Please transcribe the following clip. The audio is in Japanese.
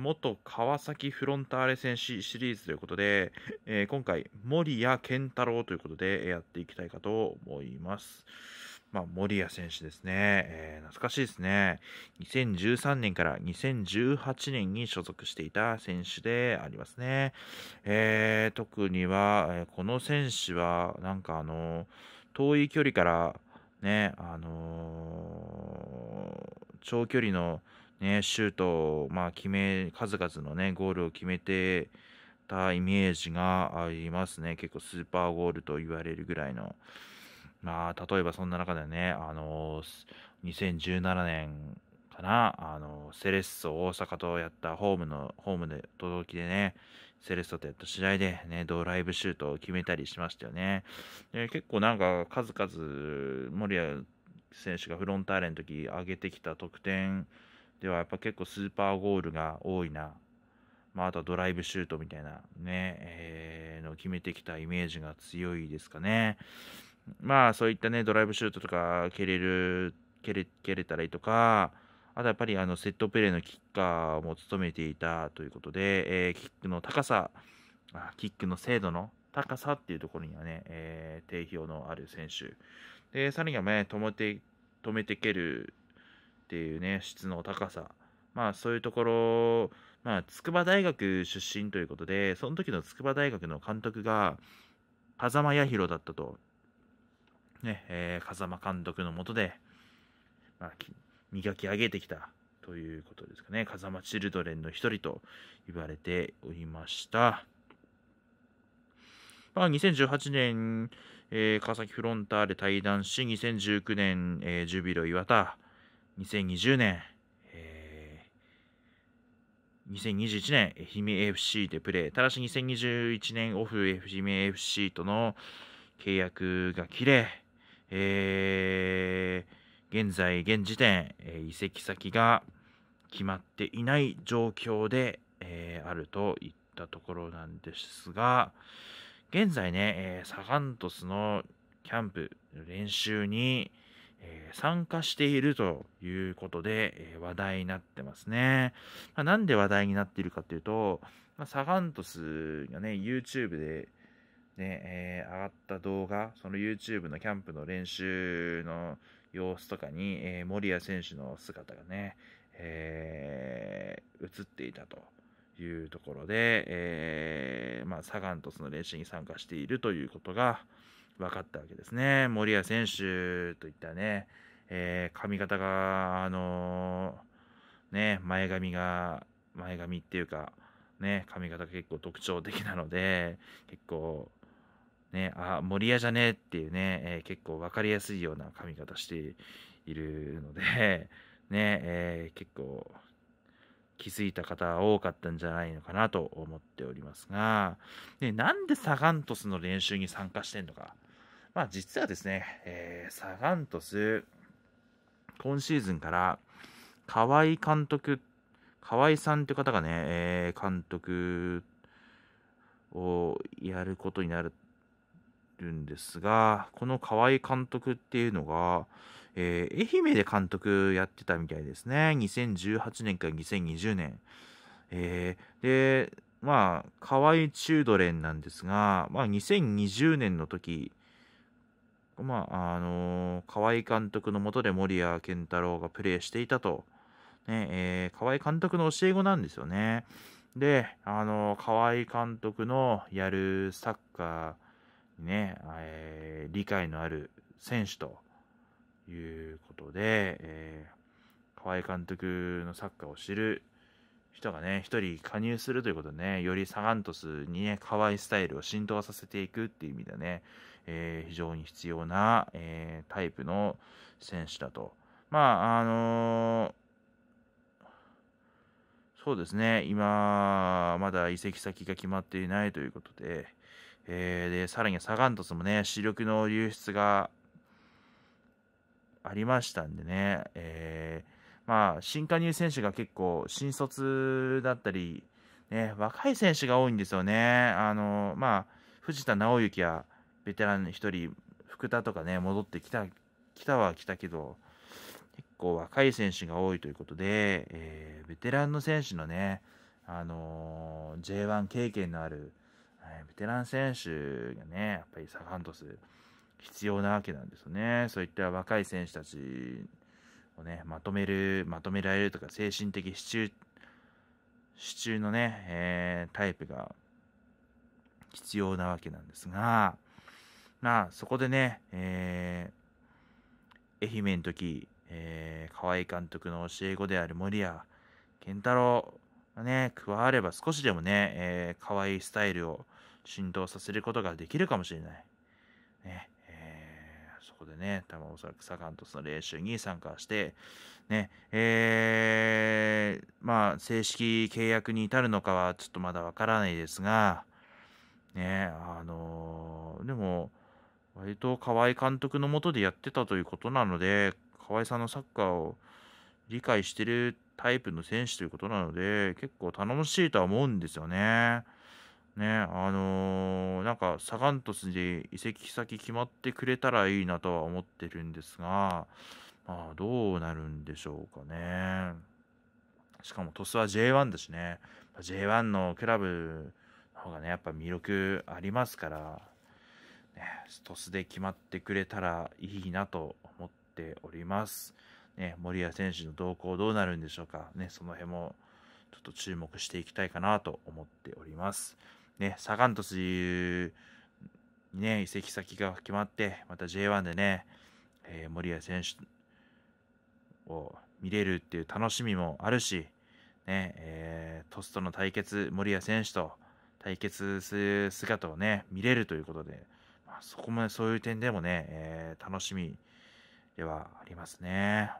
元川崎フロンターレ戦シリーズということで、えー、今回、森谷健太郎ということでやっていきたいかと思います。まあ、森谷選手ですね、えー、懐かしいですね。2013年から2018年に所属していた選手でありますね。えー、特には、この選手は、なんかあの、遠い距離から、ね、あの長距離のね、シュートを、まあ、決め、数々のね、ゴールを決めてたイメージがありますね。結構スーパーゴールと言われるぐらいの。まあ、例えばそんな中でね、あの2017年かな、あのセレッソ大阪とやったホームの、ホームで、届きでね、セレッソとやった試合でね、ドライブシュートを決めたりしましたよね。で結構なんか数々、森谷選手がフロンターレの時上げてきた得点、ではやっぱ結構スーパーゴールが多いな。まあ、あとはドライブシュートみたいなね、えー、の決めてきたイメージが強いですかね。まあそういったね、ドライブシュートとか蹴れる、蹴れ蹴れたりとか、あとやっぱりあのセットプレーのキッカーも務めていたということで、えー、キックの高さ、キックの精度の高さっていうところにはね、えー、定評のある選手。で、さらにはね、止めて、止めて蹴るっていうね、質の高さ。まあそういうところ、まあ筑波大学出身ということで、その時の筑波大学の監督が、風間彌弘だったと。ね、えー、風間監督のもとで、まあ、磨き上げてきたということですかね。風間チルドレンの一人と言われておりました。まあ、2018年、えー、川崎フロンターレ対談し、2019年、えー、ジュビロ磐田、2020年、えー、2021年、愛媛 FC でプレー。ただし2021年オフ、愛媛 FC との契約が切れ、えー、現在、現時点、えー、移籍先が決まっていない状況で、えー、あるといったところなんですが、現在ね、えー、サガントスのキャンプ、練習に、えー、参加しているということで、えー、話題になってますね。まあ、なんで話題になっているかというと、まあ、サガントスがね、YouTube で、ね、えー、上がった動画、その YouTube のキャンプの練習の様子とかに、えー、森谷選手の姿がね、えー、映っていたというところで、えー、まあ、サガン鳥栖の練習に参加しているということが、分かったわけですね。森谷選手といったね、えー、髪型が、あのー、ね、前髪が、前髪っていうか、ね、髪型が結構特徴的なので、結構、ね、あ、森谷じゃねっていうね、えー、結構分かりやすいような髪型しているので、ね、えー、結構気づいた方多かったんじゃないのかなと思っておりますが、ね、なんでサガン鳥栖の練習に参加してんのか、まあ、実はですね、えー、サガントス、今シーズンから、河合監督、河合さんという方がね、えー、監督をやることになるんですが、この河合監督っていうのが、えー、愛媛で監督やってたみたいですね。2018年から2020年。えー、で、まあ、河合チュードレンなんですが、まあ、2020年の時、まあ、あのー、河合監督のもとで森谷健太郎がプレーしていたと、ねえー、河合監督の教え子なんですよね。で、あのー、河合監督のやるサッカーにね、えー、理解のある選手ということで、えー、河合監督のサッカーを知る人がね、一人加入するということでね、よりサガン鳥栖にね、河合スタイルを浸透させていくっていう意味でね、えー、非常に必要な、えー、タイプの選手だと。まあ、あのそうですね、今、まだ移籍先が決まっていないということで、えー、でさらにサガントスもね、主力の流出がありましたんでね、えー、まあ、新加入選手が結構、新卒だったり、ね、若い選手が多いんですよね。あのまあ、藤田直之は、ベテラン1人、福田とかね、戻ってきた、きたは来たけど、結構若い選手が多いということで、えー、ベテランの選手のね、あのー、J1 経験のある、えー、ベテラン選手がね、やっぱりサガントス必要なわけなんですよね。そういった若い選手たちをね、まとめる、まとめられるとか、精神的支柱、支柱のね、えー、タイプが必要なわけなんですが、なそこでね、えー、愛媛の時、えー、河合監督の教え子である森谷健太郎がね、加われば少しでもね、えー、河合スタイルを浸透させることができるかもしれない。ね、えー、そこでね、多分おそらくサカンその練習に参加して、ね、えー、まあ、正式契約に至るのかはちょっとまだわからないですが、ね、あのー、でも、割と河合監督のもとでやってたということなので、河合さんのサッカーを理解してるタイプの選手ということなので、結構頼もしいとは思うんですよね。ね、あのー、なんかサガン鳥栖で移籍先決まってくれたらいいなとは思ってるんですが、まあ、どうなるんでしょうかね。しかもトスは J1 だしね、J1 のクラブの方がね、やっぱ魅力ありますから、ね、ストスで決まってくれたらいいなと思っております。ね、森谷選手の動向どうなるんでしょうか。ね、その辺もちょっと注目していきたいかなと思っております。ね、サガン鳥栖にね、移籍先が決まって、また J1 でね、えー、森谷選手を見れるっていう楽しみもあるし、ね、えー、トスとの対決、森谷選手と対決する姿をね、見れるということで、そこまでそういう点でもね、えー、楽しみではありますね。